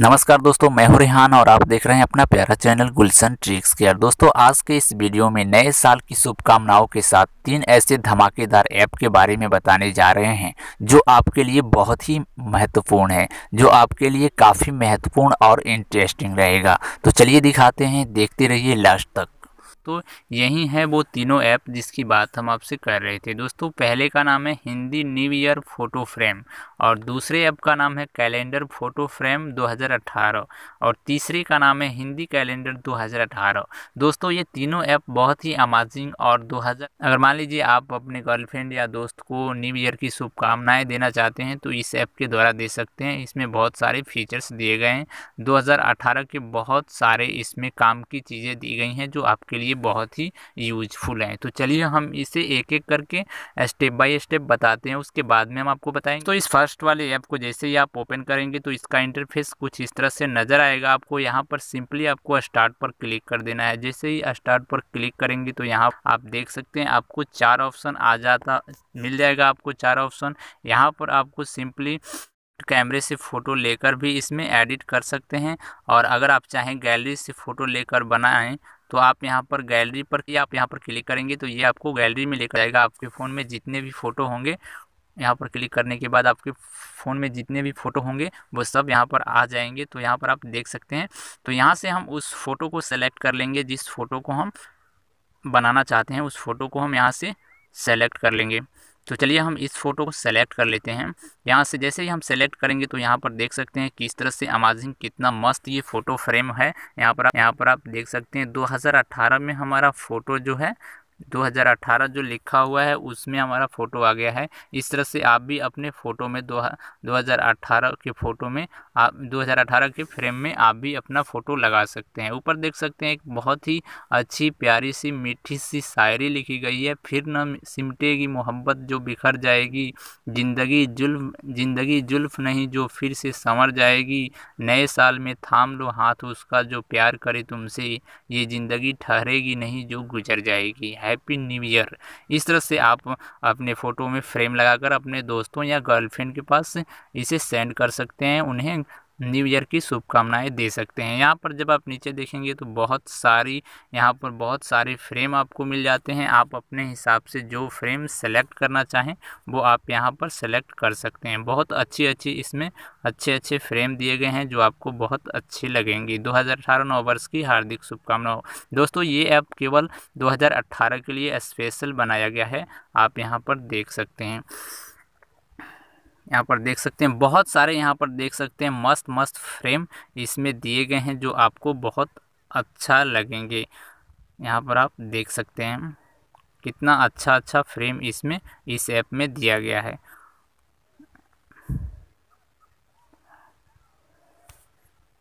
नमस्कार दोस्तों मैं हूं रेहान और आप देख रहे हैं अपना प्यारा चैनल गुलशन ट्रिक्स केयर दोस्तों आज के इस वीडियो में नए साल की शुभकामनाओं के साथ तीन ऐसे धमाकेदार ऐप के बारे में बताने जा रहे हैं जो आपके लिए बहुत ही महत्वपूर्ण है जो आपके लिए काफ़ी महत्वपूर्ण और इंटरेस्टिंग रहेगा तो चलिए दिखाते हैं देखते रहिए लास्ट तक तो यही है वो तीनों ऐप जिसकी बात हम आपसे कर रहे थे दोस्तों पहले का नाम है Hindi new year photo frame और दूसरे ऐप का नाम है कैलेंडर फोटो फ्रेम 2018 और तीसरे का नाम है हिंदी कैलेंडर 2018 दोस्तों ये तीनों ऐप बहुत ही अमेजिंग और 2000 अगर मान लीजिए आप अपने गर्लफ्रेंड या दोस्त को न्यू ईयर की शुभकामनाएँ देना चाहते हैं तो इस ऐप के द्वारा दे सकते हैं इसमें बहुत सारे फीचर्स दिए गए हैं दो के बहुत सारे इसमें काम की चीज़ें दी गई हैं जो आपके लिए बहुत ही यूजफुल हैं तो चलिए हम इसे एक एक करके स्टेप बाय स्टेप बताते हैं उसके बाद में हम आपको बताएंगे तो इस फर्स्ट वाले ऐप को जैसे ही आप ओपन करेंगे तो इसका इंटरफेस कुछ इस तरह से नज़र आएगा आपको यहाँ पर सिंपली आपको स्टार्ट पर क्लिक कर देना है जैसे ही स्टार्ट पर क्लिक करेंगे तो यहाँ आप देख सकते हैं आपको चार ऑप्शन आ जाता मिल जाएगा आपको चार ऑप्शन यहाँ पर आपको सिंपली कैमरे से फ़ोटो लेकर भी इसमें एडिट कर सकते हैं और अगर आप चाहें गैलरी से फ़ोटो लेकर बनाएं तो आप यहाँ पर गैलरी पर या आप यहाँ पर क्लिक करेंगे तो ये आपको गैलरी में लेकर आएगा आपके फ़ोन में जितने भी फ़ोटो होंगे यहाँ पर क्लिक करने के बाद आपके फ़ोन में जितने भी फ़ोटो होंगे वो सब यहाँ पर आ जाएंगे तो यहाँ पर आप देख सकते हैं तो यहाँ से हम उस फ़ोटो को सेलेक्ट कर लेंगे जिस फ़ोटो को हम बनाना चाहते हैं उस फ़ोटो को हम यहाँ से सेलेक्ट कर लेंगे तो चलिए हम इस फ़ोटो को सेलेक्ट कर लेते हैं यहाँ से जैसे ही हम सेलेक्ट करेंगे तो यहाँ पर देख सकते हैं किस तरह से अमेजिंग कितना मस्त ये फ़ोटो फ्रेम है यहाँ पर आप यहाँ पर आप देख सकते हैं 2018 में हमारा फ़ोटो जो है 2018 जो लिखा हुआ है उसमें हमारा फ़ोटो आ गया है इस तरह से आप भी अपने फ़ोटो में दो हज़ार अठारह के फ़ोटो में आप 2018 के फ्रेम में आप भी अपना फ़ोटो लगा सकते हैं ऊपर देख सकते हैं एक बहुत ही अच्छी प्यारी सी मीठी सी शायरी लिखी गई है फिर न सिमटेगी मोहब्बत जो बिखर जाएगी ज़िंदगी जुल्फ ज़िंदगी जुल्फ नहीं जो फिर से संवर जाएगी नए साल में थाम लो हाथ उसका जो प्यार करे तुमसे ये ज़िंदगी ठहरेगी नहीं जो गुजर जाएगी है हैप्पी न्यू ईयर इस तरह से आप अपने फ़ोटो में फ्रेम लगाकर अपने दोस्तों या गर्लफ्रेंड के पास इसे सेंड कर सकते हैं उन्हें न्यू ईयर की शुभकामनाएं दे सकते हैं यहाँ पर जब आप नीचे देखेंगे तो बहुत सारी यहाँ पर बहुत सारे फ्रेम आपको मिल जाते हैं आप अपने हिसाब से जो फ्रेम सेलेक्ट करना चाहें वो आप यहाँ पर सेलेक्ट कर सकते हैं बहुत अच्छी अच्छी इसमें अच्छे अच्छे फ्रेम दिए गए हैं जो आपको बहुत अच्छे लगेंगे दो नौ वर्ष की हार्दिक शुभकामनाओं दोस्तों ये ऐप केवल दो के लिए स्पेशल बनाया गया है आप यहाँ पर देख सकते हैं यहाँ पर देख सकते हैं बहुत सारे यहाँ पर देख सकते हैं मस्त मस्त फ्रेम इसमें दिए गए हैं जो आपको बहुत अच्छा लगेंगे यहाँ पर आप देख सकते हैं कितना अच्छा अच्छा फ्रेम इसमें इस ऐप में दिया गया है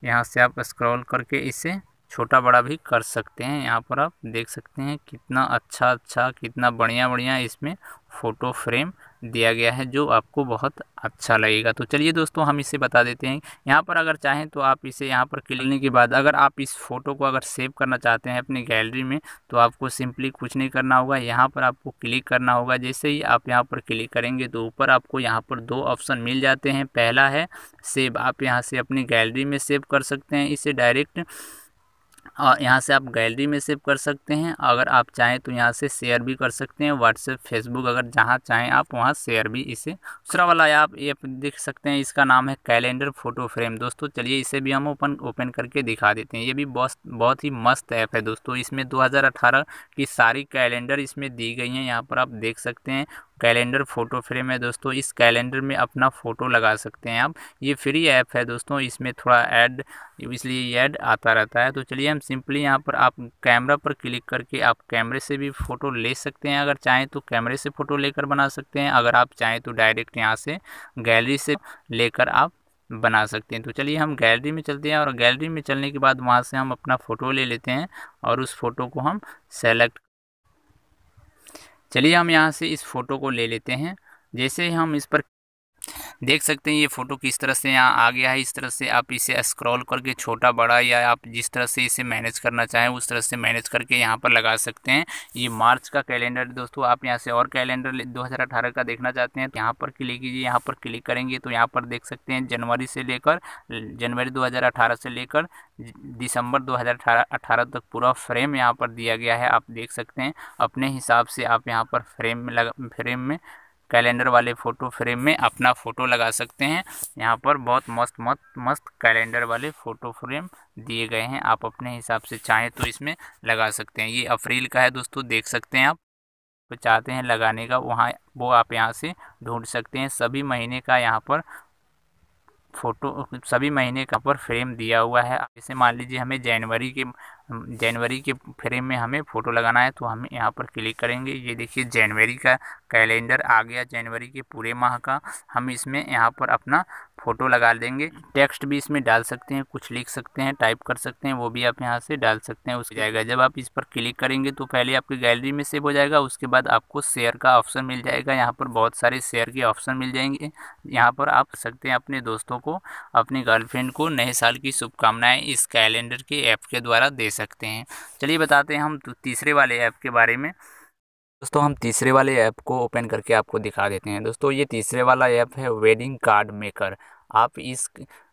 यहाँ से आप स्क्रॉल करके इसे छोटा बड़ा भी कर सकते हैं यहाँ पर आप देख सकते हैं कितना अच्छा अच्छा कितना बढ़िया बढ़िया इसमें फ़ोटो फ्रेम दिया गया है जो आपको बहुत अच्छा लगेगा तो चलिए दोस्तों हम इसे बता देते हैं यहाँ पर अगर चाहें तो आप इसे यहाँ पर क्लिक के बाद अगर आप इस फ़ोटो को अगर सेव करना चाहते हैं अपनी गैलरी में तो आपको सिंपली कुछ नहीं करना होगा यहाँ पर आपको क्लिक करना होगा जैसे ही आप यहाँ पर क्लिक करेंगे तो ऊपर आपको यहाँ पर दो ऑप्शन मिल जाते हैं पहला है सेव आप यहाँ से अपनी गैलरी में सेव कर सकते हैं इसे डायरेक्ट और हाँ, यहाँ से आप गैलरी में सेव कर सकते हैं अगर आप चाहें तो यहाँ से शेयर भी कर सकते हैं व्हाट्सएप फेसबुक अगर जहाँ चाहें आप वहाँ शेयर भी इसे दूसरा वाला आप ये देख सकते हैं इसका नाम है कैलेंडर फोटो फ्रेम दोस्तों चलिए इसे भी हम ओपन ओपन करके दिखा देते हैं ये भी बहुत बहुत ही मस्त ऐप है दोस्तों इसमें दो की सारी कैलेंडर इसमें दी गई हैं यहाँ पर आप देख सकते हैं कैलेंडर फोटो फ्रेम है दोस्तों इस कैलेंडर में अपना फ़ोटो लगा सकते हैं आप ये फ्री ऐप है दोस्तों इसमें थोड़ा ऐड इसलिए ऐड आता रहता है तो चलिए हम सिंपली यहाँ पर आप कैमरा पर क्लिक करके आप कैमरे से भी फ़ोटो ले सकते हैं अगर चाहें तो कैमरे से फ़ोटो लेकर बना सकते हैं अगर आप चाहें तो डायरेक्ट यहाँ से गैलरी से लेकर आप बना सकते हैं तो चलिए हम गैलरी में चलते हैं और गैलरी में चलने के बाद वहाँ से हम अपना फ़ोटो ले लेते हैं और उस फोटो को हम सेलेक्ट चलिए हम यहाँ से इस फ़ोटो को ले लेते हैं जैसे ही हम इस पर देख सकते हैं ये फ़ोटो किस तरह से यहाँ आ गया है इस तरह से आप इसे स्क्रॉल करके छोटा बड़ा या आप जिस तरह से इसे मैनेज करना चाहें उस तरह से मैनेज करके यहाँ पर लगा सकते हैं ये मार्च का कैलेंडर दोस्तों आप यहाँ से और कैलेंडर दो का देखना चाहते हैं तो यहाँ पर क्लिक कीजिए यहाँ पर क्लिक करेंगे तो यहाँ पर देख सकते हैं जनवरी से लेकर जनवरी दो से लेकर दिसंबर 2018 तक पूरा फ्रेम यहाँ पर दिया गया है आप देख सकते हैं अपने हिसाब से आप यहाँ पर फ्रेम लगा फ्रेम में कैलेंडर वाले फ़ोटो फ्रेम में अपना फ़ोटो लगा सकते हैं यहाँ पर बहुत मस्त मस्त मस्त कैलेंडर वाले फ़ोटो फ्रेम दिए गए हैं आप अपने हिसाब से चाहें तो इसमें लगा सकते हैं ये अप्रैल का है दोस्तों देख सकते हैं आप तो चाहते हैं लगाने का वहाँ वो आप यहाँ से ढूंढ सकते हैं सभी महीने का यहाँ पर फ़ोटो सभी महीने का पर फ्रेम दिया हुआ है जैसे मान लीजिए हमें जनवरी के जनवरी के फ्रेम में हमें फ़ोटो लगाना है तो हम यहाँ पर क्लिक करेंगे ये देखिए जनवरी का कैलेंडर आ गया जनवरी के पूरे माह का हम इसमें यहाँ पर अपना फ़ोटो लगा देंगे टेक्स्ट भी इसमें डाल सकते हैं कुछ लिख सकते हैं टाइप कर सकते हैं वो भी आप यहाँ से डाल सकते हैं उस जाएगा जब आप इस पर क्लिक करेंगे तो पहले आपकी गैलरी में सेव हो जाएगा उसके बाद आपको शेयर का ऑप्शन मिल जाएगा यहाँ पर बहुत सारे शेयर के ऑप्शन मिल जाएंगे यहाँ पर आप सकते हैं अपने दोस्तों को अपनी गर्लफ्रेंड को नए साल की शुभकामनाएँ इस कैलेंडर के ऐप के द्वारा दे सकते हैं चलिए बताते हैं हम तीसरे वाले ऐप के बारे में दोस्तों हम तीसरे वाले ऐप को ओपन करके आपको दिखा देते हैं दोस्तों ये तीसरे वाला ऐप है वेडिंग कार्ड मेकर आप इस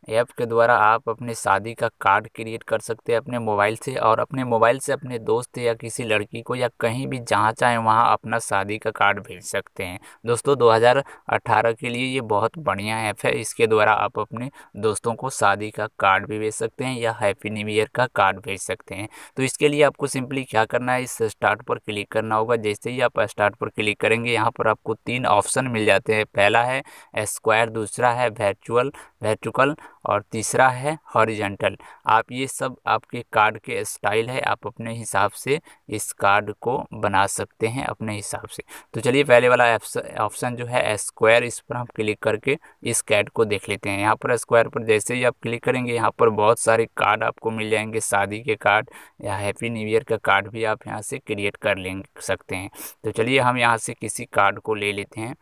ऐप के द्वारा आप अपने शादी का कार्ड क्रिएट कर सकते हैं अपने मोबाइल से और अपने मोबाइल से अपने दोस्त या किसी लड़की को या कहीं भी जहाँ चाहें वहाँ अपना शादी का कार्ड भेज सकते हैं दोस्तों 2018 के लिए ये बहुत बढ़िया ऐप है इसके द्वारा आप अपने दोस्तों को शादी का कार्ड भी भेज सकते हैं या हैप्पी न्यू ईयर का कार्ड भेज सकते हैं तो इसके लिए आपको सिंपली क्या करना है इस स्टार्ट पर क्लिक करना होगा जैसे ही आप स्टार्ट पर क्लिक करेंगे यहाँ पर आपको तीन ऑप्शन मिल जाते हैं पहला है स्क्वायर दूसरा है वर्चुअल वर्चुअल और तीसरा है हॉरिजेंटल आप ये सब आपके कार्ड के स्टाइल है आप अपने हिसाब से इस कार्ड को बना सकते हैं अपने हिसाब से तो चलिए पहले वाला ऑप्शन जो है स्क्वायर इस पर हम क्लिक करके इस कैड को देख लेते हैं यहाँ पर स्क्वायर पर जैसे ही आप क्लिक करेंगे यहाँ पर बहुत सारे कार्ड आपको मिल जाएंगे शादी के कार्ड या हैप्पी न्यू ईयर का कार्ड भी आप यहाँ से क्रिएट कर ले सकते हैं तो चलिए हम यहाँ से किसी कार्ड को ले लेते हैं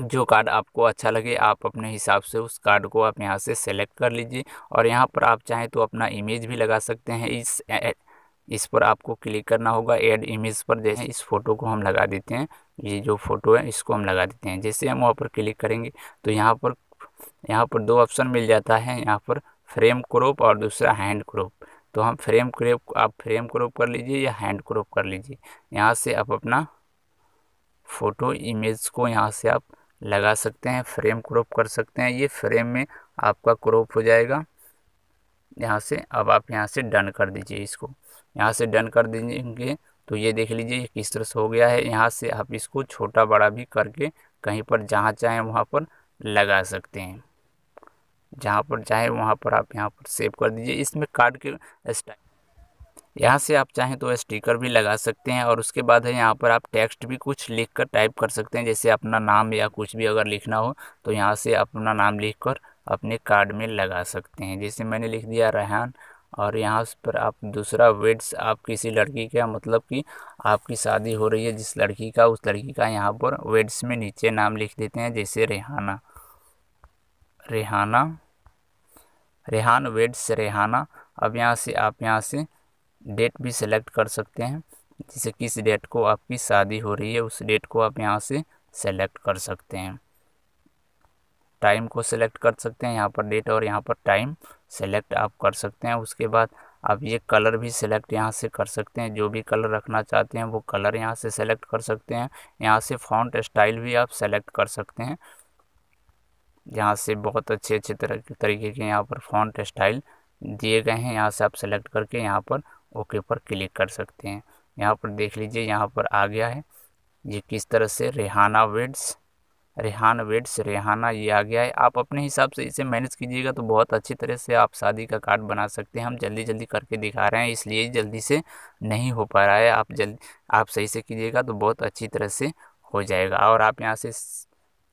जो कार्ड आपको अच्छा लगे आप अपने हिसाब से उस कार्ड को आप यहाँ से सेलेक्ट कर लीजिए और यहाँ पर आप चाहें तो अपना इमेज भी लगा सकते हैं इस इस पर आपको क्लिक करना होगा ऐड इमेज पर जैसे इस फोटो को हम लगा देते हैं ये जो फोटो है इसको हम लगा देते हैं जैसे हम वहाँ पर क्लिक करेंगे तो यहाँ पर यहाँ पर दो ऑप्शन मिल जाता है यहाँ पर फ्रेम क्रोप और दूसरा हैंड क्रोप तो हम फ्रेम क्रोप आप फ्रेम क्रोप कर लीजिए या हैंड क्रोप कर लीजिए यहाँ से आप अपना फ़ोटो इमेज को यहाँ से आप लगा सकते हैं फ्रेम क्रॉप कर सकते हैं ये फ्रेम में आपका क्रॉप हो जाएगा यहाँ से अब आप यहाँ से डन कर दीजिए इसको यहाँ से डन कर देंगे तो ये देख लीजिए किस तरह से हो गया है यहाँ से आप इसको छोटा बड़ा भी करके कहीं पर जहाँ चाहें वहाँ पर लगा सकते हैं जहाँ पर चाहे वहाँ पर आप यहाँ पर सेव कर दीजिए इसमें कार्ड के स्टाइल यहाँ से आप चाहें तो स्टिकर भी लगा सकते हैं और उसके बाद है यहाँ पर आप टेक्स्ट भी कुछ लिख कर टाइप कर सकते हैं जैसे अपना नाम या कुछ भी अगर लिखना हो तो यहाँ से अपना नाम लिख कर अपने कार्ड में लगा सकते हैं जैसे मैंने लिख दिया रेहान और यहाँ पर आप दूसरा वेड्स आप किसी लड़की का मतलब कि आपकी शादी हो रही है जिस लड़की का उस लड़की का यहाँ पर वेड्स में नीचे नाम लिख देते हैं जैसे रेहाना रेहाना रेहान वेड्स रेहाना अब यहाँ से आप यहाँ से डेट भी सेलेक्ट कर सकते हैं जैसे किस डेट को आपकी शादी हो रही है उस डेट को आप यहाँ से सेलेक्ट कर सकते हैं टाइम को सेलेक्ट कर सकते हैं यहाँ पर डेट और यहाँ पर टाइम सेलेक्ट आप कर सकते हैं उसके बाद आप ये कलर भी सेलेक्ट यहाँ से कर सकते हैं जो भी कलर रखना चाहते हैं वो कलर यहाँ से सेलेक्ट कर सकते हैं यहाँ से फॉन्ट स्टाइल भी आप सेलेक्ट कर सकते हैं यहाँ से बहुत अच्छे अच्छे तरह तरीके के यहाँ पर फॉन्ट स्टाइल दिए गए हैं यहाँ से आप सेलेक्ट करके यहाँ पर ओके पर क्लिक कर सकते हैं यहाँ पर देख लीजिए यहाँ पर आ गया है ये किस तरह से रेहाना वेड्स रेहान वेड्स रेहाना ये आ गया है आप अपने हिसाब से इसे मैनेज कीजिएगा तो बहुत अच्छी तरह से आप शादी का कार्ड बना सकते हैं हम जल्दी जल्दी करके दिखा रहे हैं इसलिए जल्दी से नहीं हो पा रहा है आप जल्द आप सही से कीजिएगा तो बहुत अच्छी तरह से हो जाएगा और आप यहाँ से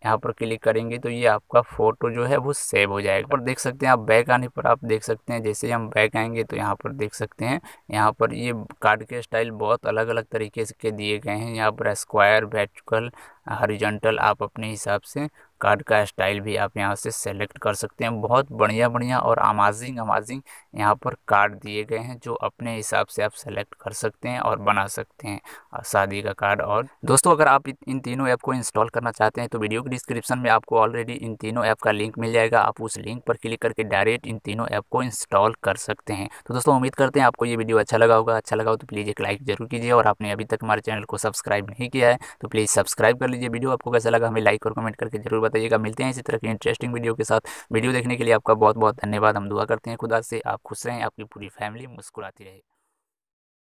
यहाँ पर क्लिक करेंगे तो ये आपका फ़ोटो जो है वो सेव हो जाएगा पर देख सकते हैं आप बैक आने पर आप देख सकते हैं जैसे हम बैक आएंगे तो यहाँ पर देख सकते हैं यहाँ पर ये कार्ड के स्टाइल बहुत अलग अलग तरीके से के दिए गए हैं यहाँ पर स्क्वायर वेटिकल हॉरिजॉन्टल आप अपने हिसाब से कार्ड का स्टाइल भी आप यहाँ से सेलेक्ट कर सकते हैं बहुत बढ़िया बढ़िया और अमाजिंग अमाजिंग यहाँ पर कार्ड दिए गए हैं जो अपने हिसाब से आप सेलेक्ट कर सकते हैं और बना सकते हैं शादी का कार्ड और दोस्तों अगर आप इन तीनों ऐप को इंस्टॉल करना चाहते हैं तो वीडियो के डिस्क्रिप्शन में आपको ऑलरेडी इन तीनों ऐप का लिंक मिल जाएगा आप उस लिंक पर क्लिक करके डायरेक्ट इन तीनों ऐप को इंस्टॉल कर सकते हैं तो दोस्तों उम्मीद करते हैं आपको ये वीडियो अच्छा लगा होगा अच्छा लगा हो तो प्लीज़ एक लाइक जरूर कीजिए और आपने अभी तक हमारे चैनल को सब्सक्राइब नहीं किया है तो प्लीज़ सब्सक्राइब कर लीजिए लीजिए वीडियो आपको कैसा लगा हमें लाइक और कमेंट करके जरूर बताइएगा मिलते हैं इसी तरह की इंटरेस्टिंग वीडियो के साथ वीडियो देखने के लिए आपका बहुत बहुत धन्यवाद हम दुआ करते हैं खुदा से आप खुश रहें आपकी पूरी फैमिली मुस्कुराती रहे